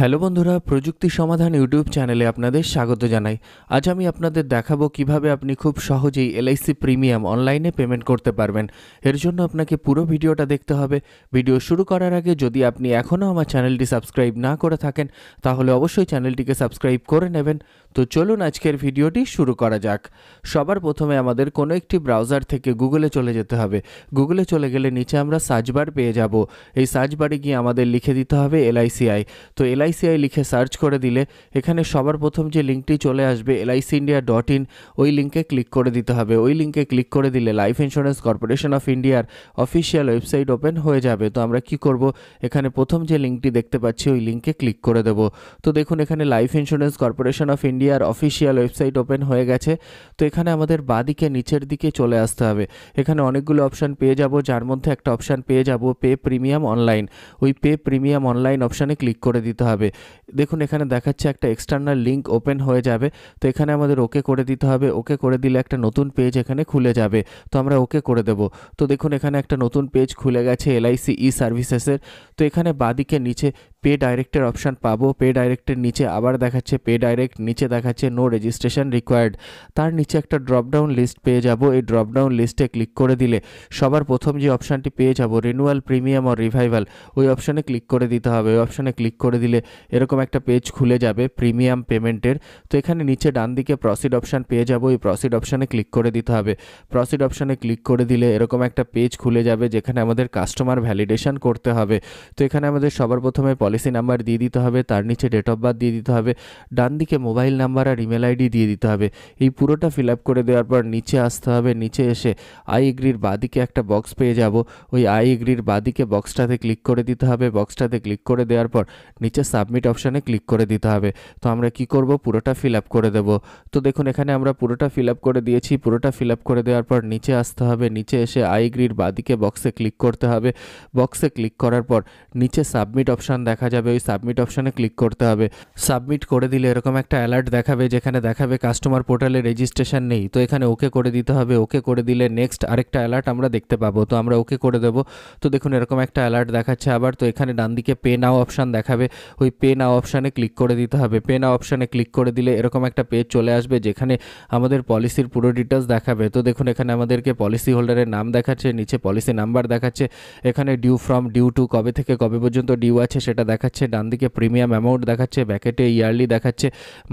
hello বন্ধুরা প্রযুক্তি সমাধান ইউটিউব চ্যানেলে আপনাদের স্বাগত জানাই আজ আমি আপনাদের দেখাবো কিভাবে আপনি খুব সহজেই এলআইসি প্রিমিয়াম অনলাইনে পেমেন্ট করতে পারবেন এর জন্য আপনাকে পুরো ভিডিওটা দেখতে হবে ভিডিও শুরু করার আগে যদি আপনি এখনও আমার চ্যানেলটি সাবস্ক্রাইব না করে থাকেন তাহলে অবশ্যই চ্যানেলটিকে সাবস্ক্রাইব করে নেবেন তো চলুন আজকের ভিডিওটি শুরু করা যাক সবার প্রথমে আমাদের কোনো একটি ব্রাউজার থেকে গুগলে চলে যেতে হবে গুগলে চলে গেলে নিচে আমরা সার্চ পেয়ে যাব এই সার্চ গিয়ে আমাদের লিখে দিতে হবে এলআইসিআই তো এলআই এলআইসিআই লিখে সার্চ করে দিলে এখানে সবার প্রথম যে লিঙ্কটি চলে আসবে এলআইসি ইন্ডিয়া ডট ইন ওই লিঙ্কে ক্লিক করে দিতে হবে ওই লিঙ্কে ক্লিক করে দিলে লাইফ ইন্স্যুরেন্স কর্পোরেশন অফ ইন্ডিয়ার অফিসিয়াল ওয়েবসাইট ওপেন হয়ে যাবে তো আমরা কি করব এখানে প্রথম যে লিঙ্কটি দেখতে পাচ্ছি ওই লিঙ্কে ক্লিক করে দেব তো দেখুন এখানে লাইফ ইন্স্যুরেন্স কর্পোরেশন অফ ইন্ডিয়ার অফিসিয়াল ওয়েবসাইট ওপেন হয়ে গেছে তো এখানে আমাদের দিকে নিচের দিকে চলে আসতে হবে এখানে অনেকগুলো অপশান পেয়ে যাব যার মধ্যে একটা অপশান পেয়ে যাব পে প্রিমিয়াম অনলাইন ওই পে প্রিমিয়াম অনলাইন অপশানে ক্লিক করে দিতে হবে হবে দেখুন এখানে দেখাচ্ছে একটা এক্সটার্নাল লিঙ্ক ওপেন হয়ে যাবে তো এখানে আমাদের ওকে করে দিতে হবে ওকে করে দিলে একটা নতুন পেজ এখানে খুলে যাবে তো আমরা ওকে করে দেব তো দেখুন এখানে একটা নতুন পেজ খুলে গেছে এলআইসি ই সার্ভিসেসের তো এখানে বাদিকে নিচে পে ডাইরেক্টের অপশান পাবো পে ডাইরেক্টের নিচে আবার দেখাচ্ছে পে ডাইরেক্ট নিচে দেখাচ্ছে নো রেজিস্ট্রেশন রিকোয়ার্ড তার নিচে একটা ড্রপডাউন লিস্ট পেয়ে যাব এই ড্রপডাউন লিস্টে ক্লিক করে দিলে সবার প্রথম যে অপশানটি পেয়ে যাব রিনুয়াল প্রিমিয়াম ও রিভাইভাল ওই অপশানে ক্লিক করে দিতে হবে ওই অপশানে ক্লিক করে দিলে এরকম এরকম একটা পেজ খুলে যাবে প্রিমিয়াম পেমেন্টের তো এখানে নিচে ডান দিকে প্রসিড অপশান পেয়ে যাবো এই প্রসিড অপশানে ক্লিক করে দিতে হবে প্রসিড অপশানে ক্লিক করে দিলে এরকম একটা পেজ খুলে যাবে যেখানে আমাদের কাস্টমার ভ্যালিডেশন করতে হবে তো এখানে আমাদের সবার প্রথমে পলিসি নাম্বার দিয়ে দিতে হবে তার নিচে ডেট অফ বার্থ দিয়ে দিতে হবে ডান দিকে মোবাইল নাম্বার আর ইমেল আইডি দিয়ে দিতে হবে এই পুরোটা ফিল আপ করে দেওয়ার পর নিচে আসতে হবে নিচে এসে আই এগ্রির বাদিকে একটা বক্স পেয়ে যাব ওই আই এগ্রির বাদিকে বক্সটাতে ক্লিক করে দিতে হবে বক্সটাতে ক্লিক করে দেওয়ার পর নিচে সাবমিট অপশান অপশানে ক্লিক করে দিতে হবে তো আমরা কি করব পুরোটা ফিল আপ করে দেব তো দেখুন এখানে আমরা পুরোটা ফিল আপ করে দিয়েছি পুরোটা ফিল আপ করে দেওয়ার পর নিচে আসতে হবে নিচে এসে আইগ্রির বাদিকে বক্সে ক্লিক করতে হবে বক্সে ক্লিক করার পর নিচে সাবমিট অপশান দেখা যাবে ওই সাবমিট অপশানে ক্লিক করতে হবে সাবমিট করে দিলে এরকম একটা অ্যালার্ট দেখাবে যেখানে দেখাবে কাস্টমার পোর্টালে রেজিস্ট্রেশন নেই তো এখানে ওকে করে দিতে হবে ওকে করে দিলে নেক্সট আরেকটা অ্যালার্ট আমরা দেখতে পাবো তো আমরা ওকে করে দেবো তো দেখুন এরকম একটা অ্যালার্ট দেখাচ্ছে আবার তো এখানে ডান দিকে পে নাও অপশান দেখাবে ওই পে নাও অপশানে ক্লিক করে দিতে হবে পে না অপশানে ক্লিক করে দিলে এরকম একটা পেজ চলে আসবে যেখানে আমাদের পলিসির পুরো ডিটেলস দেখাবে তো দেখুন এখানে আমাদেরকে পলিসি হোল্ডারের নাম দেখাচ্ছে নিচে পলিসি নাম্বার দেখাচ্ছে এখানে ডিউ ফ্রম ডিউ টু কবে থেকে কবে পর্যন্ত ডিউ আছে সেটা দেখাচ্ছে ডান দিকে প্রিমিয়াম অ্যামাউন্ট দেখাচ্ছে ব্যাকেটে ইয়ারলি দেখাচ্ছে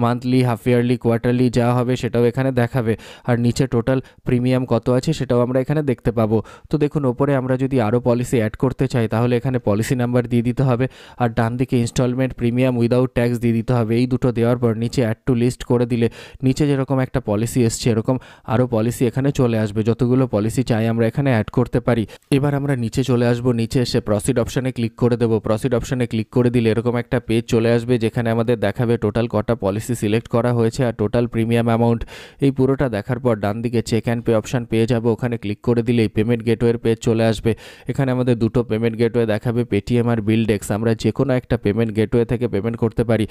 মান্থলি হাফ ইয়ারলি কোয়ার্টারলি যা হবে সেটাও এখানে দেখাবে আর নিচে টোটাল প্রিমিয়াম কত আছে সেটাও আমরা এখানে দেখতে পাবো তো দেখুন ওপরে আমরা যদি আরও পলিসি অ্যাড করতে চাই তাহলে এখানে পলিসি নাম্বার দিয়ে দিতে হবে আর ডান দিকে instalment premium income without tax দিয়ে দিতে হবে এই দুটো দেওয়ার পর নিচে অ্যাড টু লিস্ট করে দিলে নিচে যেরকম একটা পলিসি এসছে এরকম আরও পলিসি এখানে চলে আসবে যতগুলো পলিসি চাই আমরা এখানে অ্যাড করতে পারি এবার আমরা নিচে চলে আসব নিচে এসে প্রসিড অপশানে ক্লিক করে দেবো প্রসিড অপশানে ক্লিক করে দিলে এরকম একটা পেজ চলে আসবে যেখানে আমাদের দেখাবে টোটাল কটা পলিসি সিলেক্ট করা হয়েছে আর টোটাল প্রিমিয়াম অ্যামাউন্ট এই পুরোটা দেখার পর ডান দিকে চেক অ্যান্ড পে অপশান পেয়ে যাবো ওখানে ক্লিক করে দিলেই পেমেন্ট গেটওয়ের পেজ চলে আসবে এখানে আমাদের দুটো পেমেন্ট গেটওয়ে দেখাবে পেটিএম আর বিলডেক্স আমরা যে কোনো একটা পেমেন্ট গেটওয়ে থেকে পেমেন্ট করতে পারি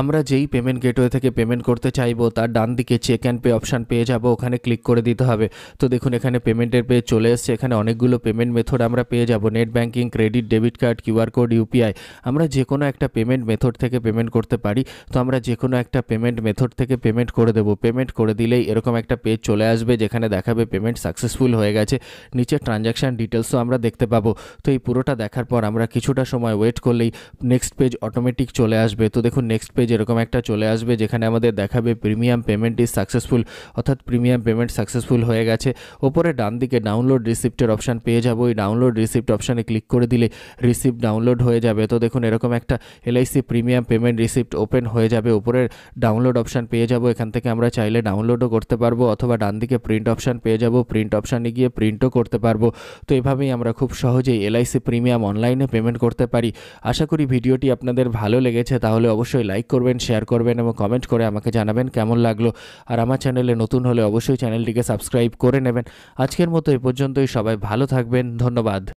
আমরা যেই পেমেন্ট গেটওয়ে থেকে পেমেন্ট করতে চাইবো তার ডান দিকে চেক অ্যান্ড পে অপশান পেয়ে যাব ওখানে ক্লিক করে দিতে হবে তো দেখুন এখানে পেমেন্টের পেজ চলে এসছে এখানে অনেকগুলো পেমেন্ট মেথড আমরা পেয়ে যাব net banking credit debit card QR code UPI আমরা যে কোনো একটা পেমেন্ট মেথড থেকে পেমেন্ট করতে পারি তো আমরা যে কোনো একটা পেমেন্ট মেথড থেকে পেমেন্ট করে দেবো পেমেন্ট করে দিলেই এরকম একটা পেজ চলে আসবে যেখানে দেখাবে পেমেন্ট সাকসেসফুল হয়ে গেছে নিচে ট্রানজ্যাকশান ডিটেলসও আমরা দেখতে পাবো তো এই পুরোটা দেখার পর আমরা কিছুটা সময় ওয়েট করলেই নেক্সট পেজ অটোমেটিক চলে আসবে তো দেখুন নেক্সট পেজ এরকম একটা চলে আসবে যেখানে আমাদের দেখাবে প্রিমিয়াম পেমেন্ট ইজ সাকসেসফুল অর্থাৎ প্রিমিয়াম পেমেন্ট সাকসেসফুল হয়ে গেছে ওপরে ডান দিকে ডাউনলোড রিসিপ্টের অপশান পেয়ে যাবো ওই ডাউনলোড রিসিপ্ট অপশানে ক্লিক করে দিলে রিসিপ্ট ডাউনলোড হয়ে যাবে তো দেখুন এরকম একটা LIC premium payment receipt open হয়ে যাবে ওপরের ডাউনলোড অপশান পেয়ে যাবো এখান থেকে আমরা চাইলে ডাউনলোডও করতে পারবো অথবা ডান দিকে প্রিন্ট অপশান পেয়ে যাবো প্রিন্ট অপশানে গিয়ে প্রিন্টও করতে পারবো তো এভাবেই আমরা খুব সহজেই এলআইসি প্রিমিয়াম অনলাইনে পেমেন্ট করতে পারি আশা করি ভিডিওটি আপনাদের ভালো লেগেছে হয়েছে তাহলে অবশ্যই লাইক করবেন শেয়ার করবেন এবং কমেন্ট করে আমাকে জানাবেন কেমন লাগলো আর আমার চ্যানেলে নতুন হলে অবশ্যই চ্যানেলটিকে সাবস্ক্রাইব করে নেবেন আজকের মতো এ পর্যন্তই সবাই ভালো থাকবেন ধন্যবাদ